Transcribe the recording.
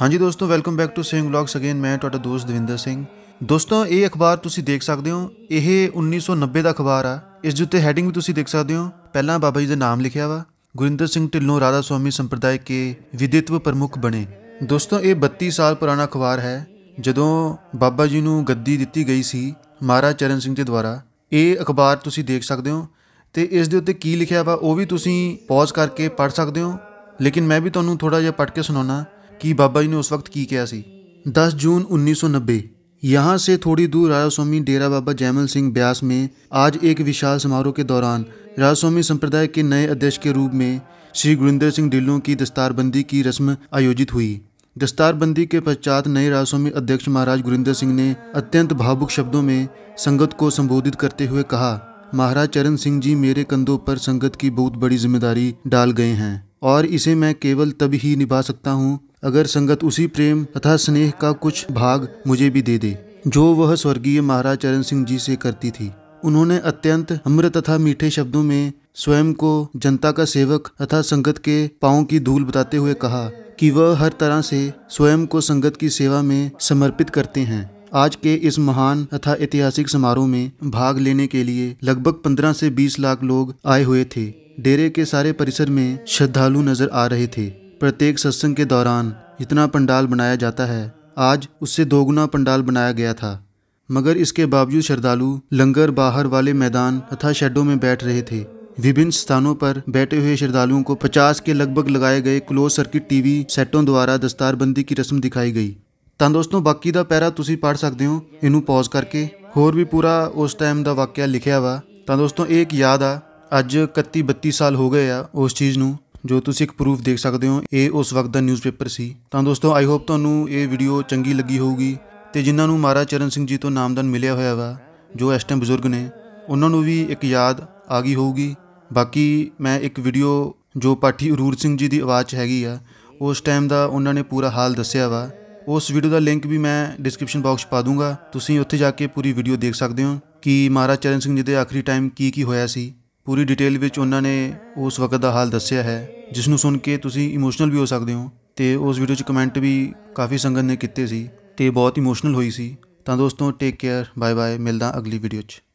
ਹਾਂਜੀ ਦੋਸਤੋ welcome back to Singh vlogs again ਮੈਂ ਤੁਹਾਡਾ ਦੋਸਤ ਦਵਿੰਦਰ ਸਿੰਘ ਦੋਸਤੋ ਇਹ ਅਖਬਾਰ ਤੁਸੀਂ ਦੇਖ ਸਕਦੇ ਹੋ ਇਹ 1990 ਦਾ ਅਖਬਾਰ ਆ ਇਸ ਦੇ ਉੱਤੇ ਹੈਡਿੰਗ ਵੀ ਤੁਸੀਂ ਦੇਖ ਸਕਦੇ ਹੋ ਪਹਿਲਾਂ ਬਾਬਾ ਜੀ ਦਾ ਨਾਮ ਲਿਖਿਆ ਵਾ ਗੁਰਿੰਦਰ ਸਿੰਘ ਢਿੱਲੋਂ ਰਾਧਾ ਸੁਆਮੀ ਸੰਪਰਦਾਇ ਕੇ ਵਿਦਿਤਵ ਪ੍ਰਮੁੱਖ ਬਣੇ ਦੋਸਤੋ ਇਹ 32 ਸਾਲ ਪੁਰਾਣਾ ਅਖਬਾਰ ਹੈ ਜਦੋਂ ਬਾਬਾ ਜੀ ਨੂੰ ਗੱਦੀ ਦਿੱਤੀ ਗਈ ਸੀ ਮਹਾਰਾਜ ਚਰਨ ਸਿੰਘ ਦੇ ਦੁਆਰਾ ਇਹ ਅਖਬਾਰ ਤੁਸੀਂ ਦੇਖ ਸਕਦੇ ਹੋ ਤੇ ਇਸ ਦੇ ਉੱਤੇ ਕੀ ਲਿਖਿਆ ਵਾ ਉਹ ਵੀ ਤੁਸੀਂ ਪੌਜ਼ ਕਰਕੇ ਪੜ੍ਹ ਸਕਦੇ ਹੋ ਲੇਕਿਨ ਮੈਂ ਵੀ ਤੁਹਾਨੂੰ ਥੋੜਾ ਜਿਹਾ ਪੜ੍ਹ ਕੇ ਸੁਣਾਉਣਾ कि बाबा जी ने उस वक्त की क्या सी 10 जून 1990 यहाँ से थोड़ी दूर राजा स्वामी डेरा बाबा जयमल सिंह ब्यास में आज एक विशाल समारोह के दौरान राजा स्वामी संप्रदाय के नए अध्यक्ष के रूप में श्री गुरिंदर सिंह ढिल्लों की दस्तारबंदी की रस्म आयोजित हुई दस्तारबंदी के पश्चात नए राजस्वामी अध्यक्ष महाराज गुरिंदर सिंह ने अत्यंत भावुक शब्दों में संगत को संबोधित करते हुए कहा महाराज चरण सिंह जी मेरे कंधों पर संगत की बहुत बड़ी जिम्मेदारी डाल गए हैं और इसे मैं केवल तब ही निभा सकता हूँ अगर संगत उसी प्रेम तथा स्नेह का कुछ भाग मुझे भी दे दे जो वह स्वर्गीय महाराज चरण सिंह जी से करती थी उन्होंने अत्यंत अम्र तथा मीठे शब्दों में स्वयं को जनता का सेवक तथा संगत के पाँव की धूल बताते हुए कहा कि वह हर तरह से स्वयं को संगत की सेवा में समर्पित करते हैं आज के इस महान तथा ऐतिहासिक समारोह में भाग लेने के लिए लगभग पंद्रह से बीस लाख लोग आए हुए थे डेरे के सारे परिसर में श्रद्धालु नजर आ रहे थे प्रत्येक सत्संग के दौरान इतना पंडाल बनाया जाता है आज उससे दोगुना पंडाल बनाया गया था मगर इसके बावजूद श्रद्धालु लंगर बाहर वाले मैदान तथा शेडों में बैठ रहे थे विभिन्न स्थानों पर बैठे हुए श्रद्धालुओं को 50 के लगभग लगाए गए क्लोज सर्किट टीवी सेटों द्वारा दस्तारबंदी की रस्म दिखाई गई तो दोस्तों बाकी का पैरा तुम पढ़ सकते हो इनू पॉज करके होर भी पूरा उस टाइम का ਵਾਕਿਆ ਲਿਖਿਆ वा तो दोस्तों एक याद आ ਅੱਜ 31 32 ਸਾਲ ਹੋ ਗਏ ਆ ਉਸ ਚੀਜ਼ ਨੂੰ ਜੋ ਤੁਸੀਂ ਇੱਕ ਪ੍ਰੂਫ ਦੇਖ ਸਕਦੇ ਹੋ ਇਹ ਉਸ ਵਕਤ ਦਾ ਨਿਊਜ਼ਪੇਪਰ ਸੀ ਤਾਂ ਦੋਸਤੋ ਆਈ ਹੋਪ ਤੁਹਾਨੂੰ ਇਹ ਵੀਡੀਓ ਚੰਗੀ ਲੱਗੀ ਹੋਊਗੀ ਤੇ ਜਿਨ੍ਹਾਂ ਨੂੰ ਮਹਾਰਾਜ ਚਰਨ ਸਿੰਘ ਜੀ ਤੋਂ ਨਾਮਦਾਨ ਮਿਲਿਆ ਹੋਇਆ ਵਾ ਜੋ ਇਸ ਟਾਈਮ ਬਜ਼ੁਰਗ ਨੇ ਉਹਨਾਂ ਨੂੰ ਵੀ ਇੱਕ ਯਾਦ ਆ ਗਈ ਹੋਊਗੀ ਬਾਕੀ ਮੈਂ ਇੱਕ ਵੀਡੀਓ ਜੋ ਪਾਠੀ ਅਰੂਰ ਸਿੰਘ ਜੀ ਦੀ ਆਵਾਜ਼ ਹੈਗੀ ਆ ਉਸ ਟਾਈਮ ਦਾ ਉਹਨਾਂ ਨੇ ਪੂਰਾ ਹਾਲ ਦੱਸਿਆ ਵਾ ਉਸ ਵੀਡੀਓ ਦਾ ਲਿੰਕ ਵੀ ਮੈਂ ਡਿਸਕ੍ਰਿਪਸ਼ਨ ਬਾਕਸ ਪਾ ਦੂੰਗਾ ਤੁਸੀਂ ਉੱਥੇ ਜਾ ਕੇ ਪੂਰੀ ਵੀਡੀਓ ਦੇਖ ਸਕਦੇ ਹੋ ਕਿ ਮਹਾਰਾਜ ਚਰਨ ਸਿੰਘ ਜੀ ਦੇ ਆਖਰੀ ਟਾਈਮ ਕੀ ਕੀ ਹੋਇਆ ਸੀ ਪੂਰੀ ਡਿਟੇਲ ਵਿੱਚ ਉਹਨਾਂ ਨੇ ਉਸ ਵਕਤ ਦਾ ਹਾਲ ਦੱਸਿਆ ਹੈ ਜਿਸ ਨੂੰ ਸੁਣ ਕੇ ਤੁਸੀਂ ਇਮੋਸ਼ਨਲ ਵੀ ਹੋ ਸਕਦੇ ਹੋ ਤੇ ਉਸ ਵੀਡੀਓ 'ਚ ਕਮੈਂਟ ਵੀ ਕਾਫੀ ਸੰਗਤ ਨੇ ਕੀਤੇ ਸੀ ਤੇ ਬਹੁਤ ਇਮੋਸ਼ਨਲ ਹੋਈ ਸੀ ਤਾਂ ਦੋਸਤੋ ਟੇਕ ਕੇਅਰ ਬਾਏ ਬਾਏ ਮਿਲਦਾ ਅਗਲੀ ਵੀਡੀਓ 'ਚ